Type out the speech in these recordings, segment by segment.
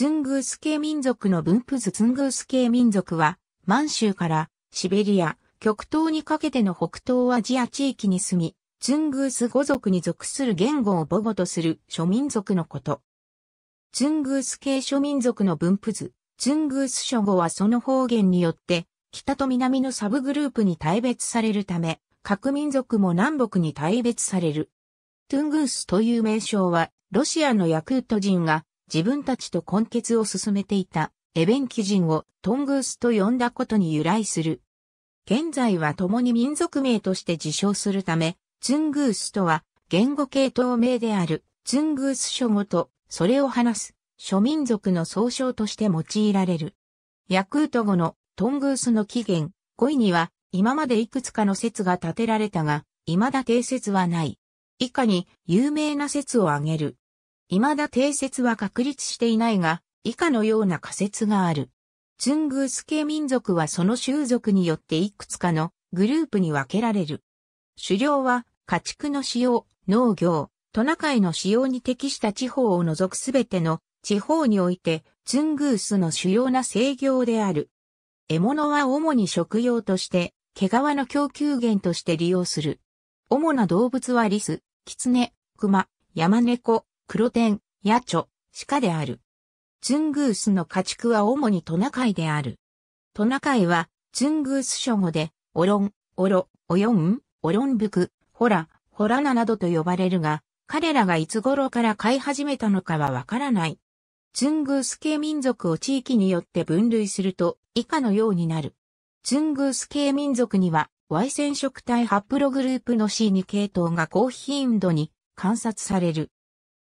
ツングース系民族の分布図ツングース系民族は、満州からシベリア、極東にかけての北東アジア地域に住み、ツングース語族に属する言語を母語とする諸民族のこと。ツングース系諸民族の分布図、ツングース諸語はその方言によって、北と南のサブグループに大別されるため、各民族も南北に大別される。トゥングースという名称は、ロシアのヤクート人が自分たちと根結を進めていたエベンキ人をトングースと呼んだことに由来する。現在は共に民族名として自称するため、ツングースとは言語系統名であるツングース諸語とそれを話す諸民族の総称として用いられる。ヤクート語のトングースの起源5位には今までいくつかの説が立てられたが、未だ定説はない。以下に有名な説を挙げる。未だ定説は確立していないが、以下のような仮説がある。ツングース系民族はその種族によっていくつかのグループに分けられる。狩猟は家畜の使用、農業、トナカイの使用に適した地方を除くすべての地方においてツングースの主要な制御である。獲物は主に食用として、毛皮の供給源として利用する。主な動物はリス、キツネ、クマ、ヤマネコ、黒天、野鳥、鹿である。ツングースの家畜は主にトナカイである。トナカイは、ツングース諸語で、オロン、オロ、オヨン、オロンブク、ホラ、ホラナなどと呼ばれるが、彼らがいつ頃から飼い始めたのかはわからない。ツングース系民族を地域によって分類すると、以下のようになる。ツングース系民族には、Y 染色体ハプログループの C2 系統が高頻度に観察される。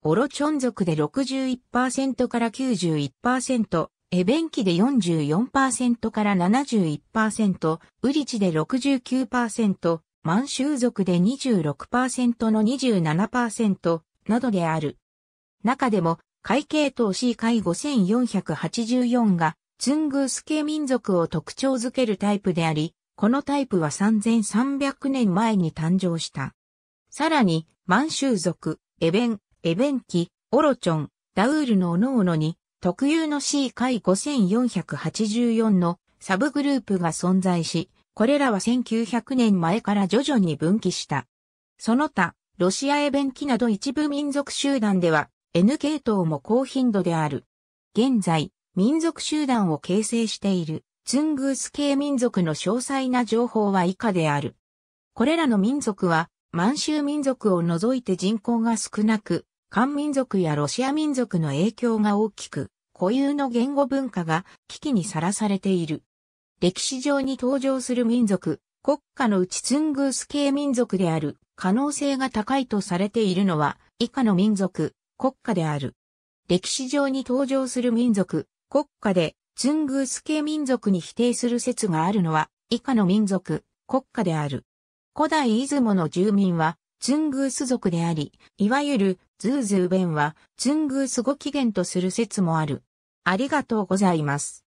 オロチョン族で61%から91%、エベンキで44%から71%、ウリチで69%、満州族で26%の27%などである。中でも、会系統 C 会5484が、ツングース系民族を特徴づけるタイプであり、このタイプは3300年前に誕生した。さらに、満州族、エベン、エベンキ、オロチョン、ダウールの各々に、特有の C 回5484のサブグループが存在し、これらは1900年前から徐々に分岐した。その他、ロシアエベンキなど一部民族集団では、N 系統も高頻度である。現在、民族集団を形成している、ツングース系民族の詳細な情報は以下である。これらの民族は、満州民族を除いて人口が少なく、漢民族やロシア民族の影響が大きく、固有の言語文化が危機にさらされている。歴史上に登場する民族、国家のうちツングース系民族である可能性が高いとされているのは以下の民族、国家である。歴史上に登場する民族、国家でツングース系民族に否定する説があるのは以下の民族、国家である。古代出雲の住民はツングース族であり、いわゆるズーズー弁はツングース語起源とする説もある。ありがとうございます。